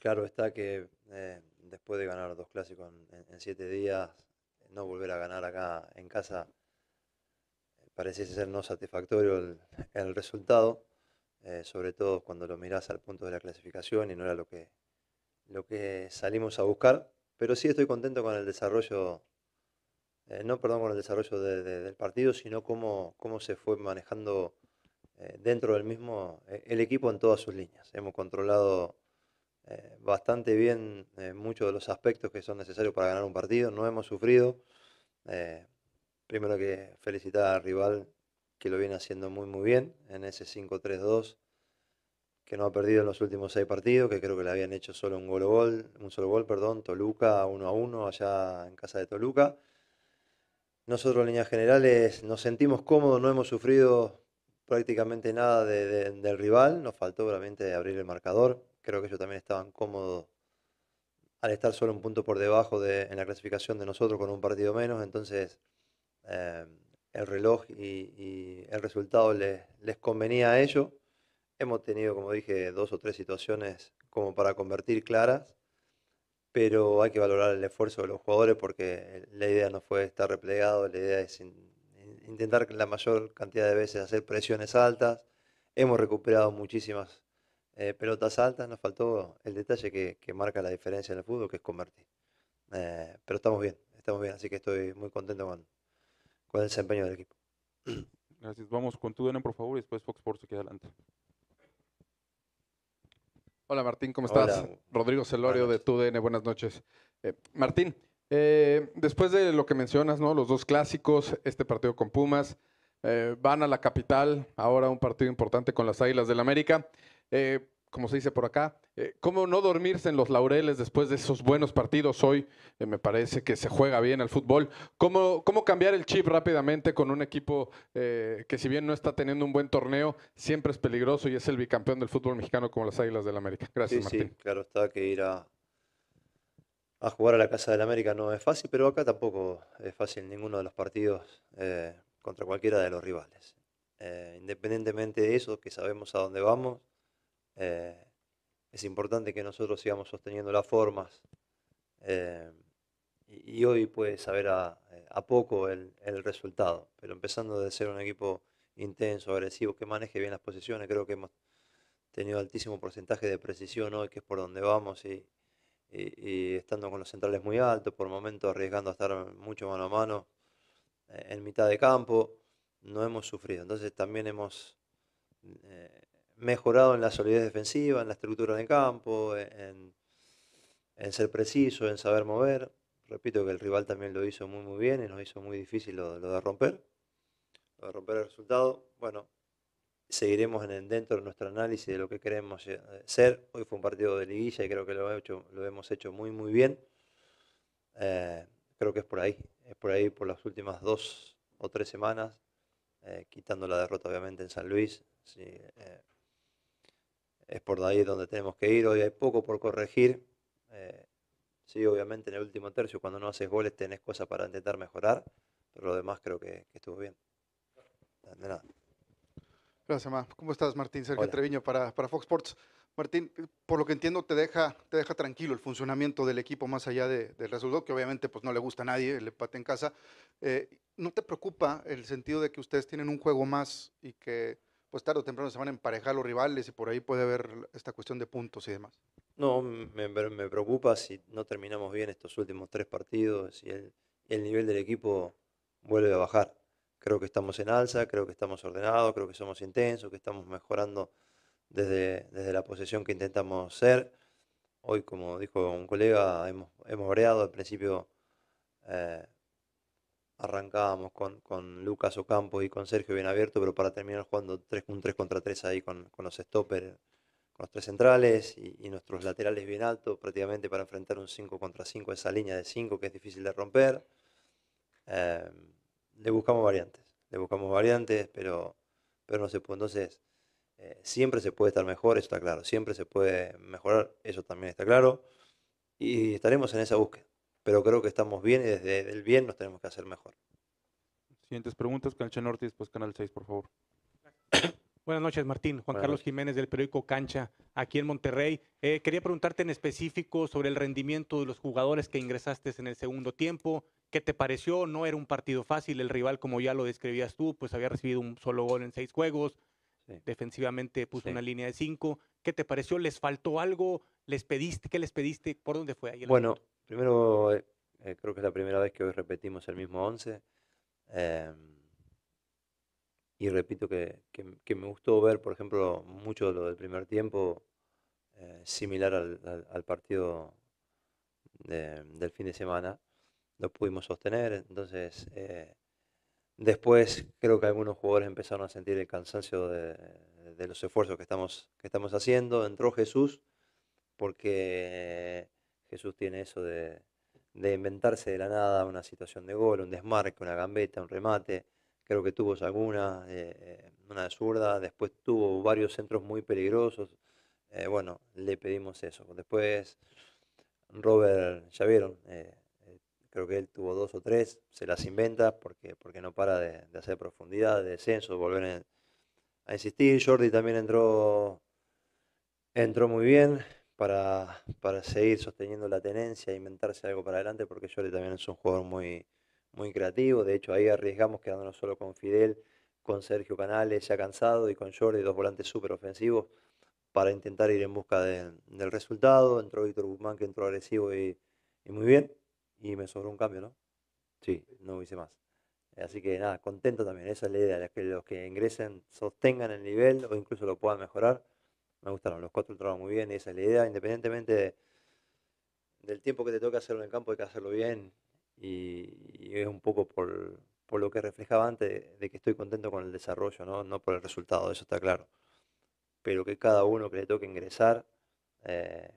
Claro está que eh, después de ganar dos clásicos en, siete días, no volver a ganar acá en casa eh, parece ser no satisfactorio el, resultado, eh, sobre todo cuando lo mirás al punto de la clasificación y no era lo que, lo que salimos a buscar. Pero sí estoy contento con el desarrollo, no perdón, con el desarrollo del partido, sino cómo se fue manejando dentro del mismo el equipo en todas sus líneas. Hemos controlado eh, bastante bien eh, muchos de los aspectos que son necesarios para ganar un partido. No hemos sufrido. Eh, primero que felicitar al rival que lo viene haciendo muy muy bien en ese 5-3-2 que no ha perdido en los últimos seis partidos, que creo que le habían hecho solo un gol, gol un solo gol, perdón, Toluca 1 a 1 allá en casa de Toluca. Nosotros en líneas generales nos sentimos cómodos, no hemos sufrido prácticamente nada del rival, nos faltó realmente abrir el marcador, creo que ellos también estaban cómodos al estar solo un punto por debajo de, en la clasificación de nosotros con un partido menos, entonces eh, el reloj y, el resultado les, convenía a ellos. Hemos tenido, como dije, dos o tres situaciones como para convertir claras, pero hay que valorar el esfuerzo de los jugadores porque la idea no fue estar replegado, la idea es intentar la mayor cantidad de veces hacer presiones altas. Hemos recuperado muchísimas eh, pelotas altas, nos faltó el detalle que, marca la diferencia en el fútbol, que es convertir. Eh, pero estamos bien, estamos bien, así que estoy muy contento con, con el desempeño del equipo. Gracias. Vamos con tu por favor, y después Fox Sports aquí adelante. Hola Martín, ¿cómo estás? Rodrigo Celorio de TUDN, buenas noches. Eh, Martín, eh, después de lo que mencionas, ¿no? Los dos clásicos, este partido con Pumas, van a la capital, ahora un partido importante con las Águilas del América. Eh, como se dice por acá, eh, cómo no dormirse en los laureles después de esos buenos partidos hoy, eh, me parece que se juega bien el fútbol, cómo, cambiar el chip rápidamente con un equipo que si bien no está teniendo un buen torneo, siempre es peligroso y es el bicampeón del fútbol mexicano como las Águilas del América. Gracias, sí, Martín. Sí, claro, está que ir a, a jugar a la Casa del América no es fácil, pero acá tampoco es fácil ninguno de los partidos contra cualquiera de los rivales. independientemente de eso, que sabemos a dónde vamos eh, es importante que nosotros sigamos sosteniendo las formas. Eh, y, hoy puede saber a, eh, poco el, resultado, pero empezando de ser un equipo intenso, agresivo, que maneje bien las posiciones, creo que hemos tenido altísimo porcentaje de precisión hoy, que es por donde vamos, y, estando con los centrales muy altos, por momentos arriesgando a estar mucho mano a mano en mitad de campo, no hemos sufrido. Entonces también hemos mejorado en la solidez defensiva, en la estructura de campo, en, ser preciso, en saber mover. Repito que el rival también lo hizo muy muy bien y nos hizo muy difícil lo, de romper. Lo de romper el resultado, bueno, seguiremos en el, dentro de nuestro análisis de lo que queremos eh, ser. Hoy fue un partido de liguilla y creo que lo, lo hemos hecho muy muy bien. Eh, creo que es por ahí, es por ahí por las últimas dos o tres semanas, eh, quitando la derrota obviamente en San Luis es por ahí donde tenemos que ir. Hoy hay poco por corregir. Eh, sí, obviamente en el último tercio, cuando no haces goles, tenés cosas para intentar mejorar, pero lo demás creo que, estuvo bien. De nada. Gracias, ¿Cómo estás, Martín? Sergio Treviño para, para Fox Sports. Martín, por lo que entiendo, te deja, te deja tranquilo el funcionamiento del equipo más allá del resultado, que obviamente pues, no le gusta a nadie el empate en casa. Eh, ¿No te preocupa el sentido de que ustedes tienen un juego más y que pues tarde o temprano se van a emparejar los rivales y por ahí puede haber esta cuestión de puntos y demás. No, me, preocupa si no terminamos bien estos últimos tres partidos, y el, nivel del equipo vuelve a bajar. Creo que estamos en alza, creo que estamos ordenados, creo que somos intensos, que estamos mejorando desde, desde la posesión que intentamos ser. Hoy, como dijo un colega, hemos, hemos al principio. Eh, arrancábamos con, Lucas Ocampo y con Sergio bien abierto, pero para terminar jugando un 3 contra 3 ahí con, los stoppers, con los tres centrales y, nuestros laterales bien altos, prácticamente para enfrentar un 5 contra 5, esa línea de 5 que es difícil de romper. Em, le buscamos variantes, le buscamos variantes, pero, pero no se puede. Entonces, eh, siempre se puede estar mejor, eso está claro, siempre se puede mejorar, eso también está claro, y estaremos en esa búsqueda pero creo que estamos bien y desde el bien nos tenemos que hacer mejor. Siguientes preguntas, Cancha Norte y después Canal 6, por favor. Buenas noches, Martín. Juan Carlos Jiménez del periódico Cancha, aquí en Monterrey. Eh, quería preguntarte en específico sobre el rendimiento de los jugadores que ingresaste en el segundo tiempo. ¿Qué te pareció? No era un partido fácil. El rival, como ya lo describías tú, pues había recibido un solo gol en seis juegos. Defensivamente puso una línea de cinco. ¿Qué te pareció? ¿Les faltó algo? ¿Les pediste? ¿Qué les pediste? ¿Por dónde fue ahí? bueno, Primero, eh, eh, creo que es la primera vez que hoy repetimos el mismo 11. Eh, y repito que, me gustó ver, por ejemplo, mucho lo del primer tiempo, similar al, partido del fin de semana. Lo pudimos sostener, entonces después creo que algunos jugadores empezaron a sentir el cansancio de, los esfuerzos que estamos, que estamos haciendo. Entró Jesús porque Jesús tiene eso de, inventarse de la nada una situación de gol, un desmarque, una gambeta, un remate. Creo que tuvo alguna, eh, eh, una zurda, después tuvo varios centros muy peligrosos. Eh, bueno, le pedimos eso. Después, Robert, ya vieron, creo que él tuvo dos o tres, se las inventa porque, porque no para de, hacer profundidad, de descenso, de volver a insistir. Jordi también entró, entró muy bien para, para seguir sosteniendo la tenencia, e inventarse algo para adelante, porque Jordi también es un jugador muy, muy creativo. De hecho, ahí arriesgamos quedándonos solo con Fidel, con Sergio Canales ya cansado y con Jordi, dos volantes súper ofensivos, para intentar ir en busca del resultado. Entró Víctor Guzmán, que entró agresivo y, muy bien. Y me sobró un cambio, ¿no? Sí, no hice más. Así que nada, contento también. Esa es la idea, que los que ingresen sostengan el nivel o incluso lo puedan mejorar me gustaron, los cuatro entraron muy bien, y esa es la idea, independientemente del tiempo que te toque hacerlo en el campo, hay que hacerlo bien, y, es un poco por, por, lo que reflejaba antes, de, que estoy contento con el desarrollo, ¿no? no por el resultado, eso está claro, pero que cada uno que le toque ingresar eh,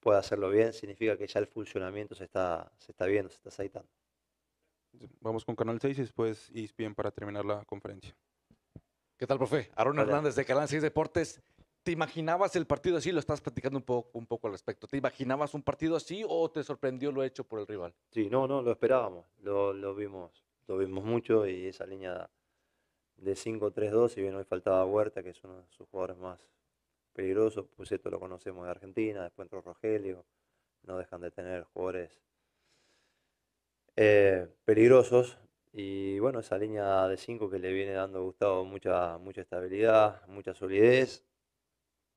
pueda hacerlo bien, significa que ya el funcionamiento se está, se está viendo, se está aceitando. Vamos con Canal 6 y después ESPN para terminar la conferencia. ¿Qué tal, profe? Aaron Hernández de Canal 6 Deportes. ¿Te imaginabas el partido así? Lo estás platicando un poco, un poco al respecto. ¿Te imaginabas un partido así o te sorprendió lo hecho por el rival? Sí, no, no, lo esperábamos. Lo, vimos, lo vimos mucho y esa línea de 5-3-2, si bien hoy faltaba Huerta, que es uno de sus jugadores más peligrosos, pues esto lo conocemos de Argentina, después entró Rogelio, no dejan de tener jugadores eh, peligrosos. Y bueno, esa línea de 5 que le viene dando Gustavo mucha, mucha estabilidad, mucha solidez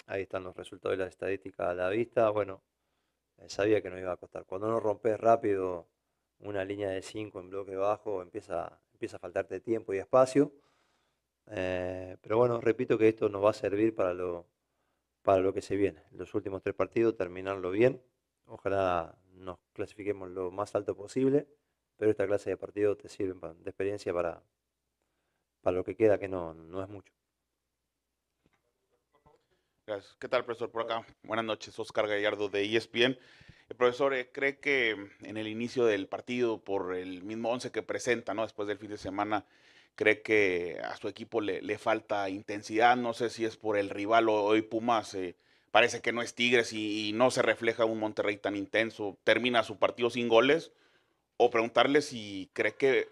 Ahí están los resultados de la estadística a la vista. Bueno, eh, sabía que no iba a costar. Cuando no rompes rápido una línea de 5 en bloque bajo, empieza, empieza a faltarte tiempo y espacio. Eh, pero bueno, repito que esto nos va a servir para lo, para lo que se viene. Los últimos tres partidos, terminarlo bien. Ojalá nos clasifiquemos lo más alto posible. Pero esta clase de partidos te sirven de experiencia para, para lo que queda, que no, no es mucho. ¿Qué tal, profesor? Por acá. Buenas noches, Oscar Gallardo de ESPN. El profesor, eh, ¿cree que mm, en el inicio del partido, por el mismo once que presenta, ¿no? Después del fin de semana, cree que a su equipo le, falta intensidad? No sé si es por el rival o hoy Pumas. Eh, parece que no es Tigres y, no se refleja un Monterrey tan intenso. ¿Termina su partido sin goles? O preguntarle si cree que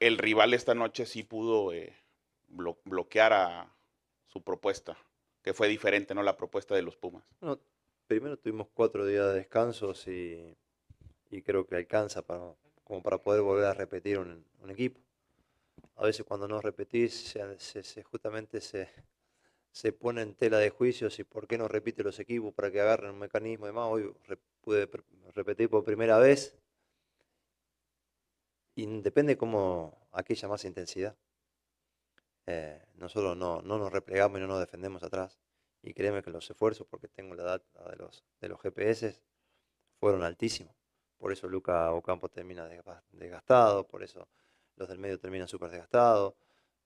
el rival esta noche sí pudo eh, bloquear a su propuesta que fue diferente, ¿no? La propuesta de los Pumas. primero tuvimos cuatro días de descanso y, creo que alcanza para, como para poder volver a repetir un, equipo. A veces cuando no repetís, justamente se, se pone en tela de juicio si por qué no repite los equipos para que agarren un mecanismo y demás. Hoy pude repetir por primera vez. Y depende cómo, aquella más intensidad. Eh, nosotros no, no, nos replegamos y no nos defendemos atrás. Y créeme que los esfuerzos, porque tengo la data de los, GPS, fueron altísimos. Por eso Luca Ocampo termina desgastado, por eso los del medio terminan súper desgastados.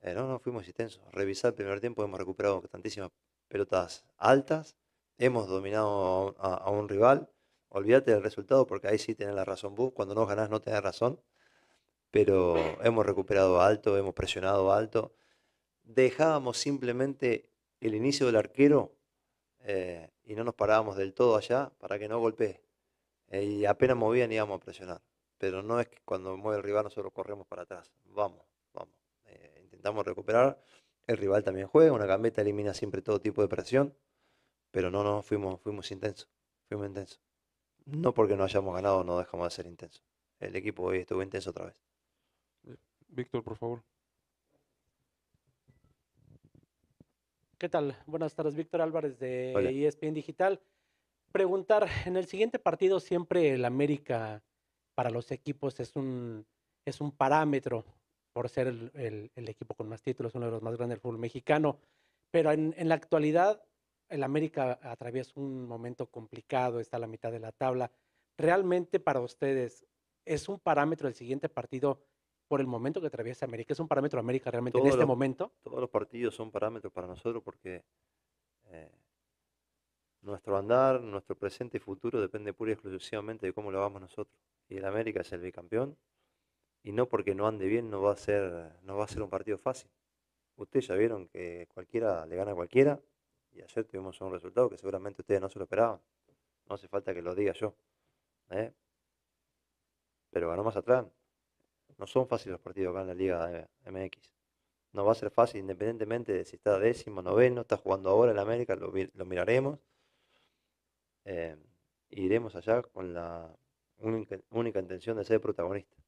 Eh, no, no, fuimos intensos. Revisar el primer tiempo, hemos recuperado tantísimas pelotas altas, hemos dominado a, un rival. Olvídate del resultado porque ahí sí tenés la razón vos. Cuando no ganás no tenés razón. Pero hemos recuperado alto, hemos presionado alto dejábamos simplemente el inicio del arquero eh, y no nos parábamos del todo allá para que no golpee. Eh, y apenas movían íbamos a presionar. Pero no es que cuando mueve el rival nosotros corremos para atrás. Vamos, vamos. Eh, intentamos recuperar. El rival también juega. Una gambeta elimina siempre todo tipo de presión. Pero no, no, fuimos, fuimos intensos. Fuimos intensos. No porque no hayamos ganado, no dejamos de ser intensos. El equipo hoy estuvo intenso otra vez. Víctor, por favor. ¿Qué tal? Buenas tardes, Víctor Álvarez de ESPN Digital. Preguntar, en el siguiente partido siempre el América para los equipos es un, es un parámetro por ser el, el, el equipo con más títulos, uno de los más grandes del fútbol mexicano, pero en, en la actualidad el América atraviesa un momento complicado, está a la mitad de la tabla. ¿Realmente para ustedes es un parámetro el siguiente partido por el momento que atraviesa América. Es un parámetro América realmente en este momento. Todos los partidos son parámetros para nosotros porque eh, nuestro andar, nuestro presente y futuro depende pura y exclusivamente de cómo lo hagamos nosotros. Y el América es el bicampeón y no porque no ande bien no va a ser, no va a ser un partido fácil. Ustedes ya vieron que cualquiera le gana a cualquiera y ayer tuvimos un resultado que seguramente ustedes no se lo esperaban. No hace falta que lo diga yo. ¿eh? Pero ganó más atrás no son fáciles los partidos acá en la Liga eh, MX. No va a ser fácil, independientemente de si está décimo, noveno, está jugando ahora en América, lo, miraremos. Eh, iremos allá con la única, única intención de ser protagonista.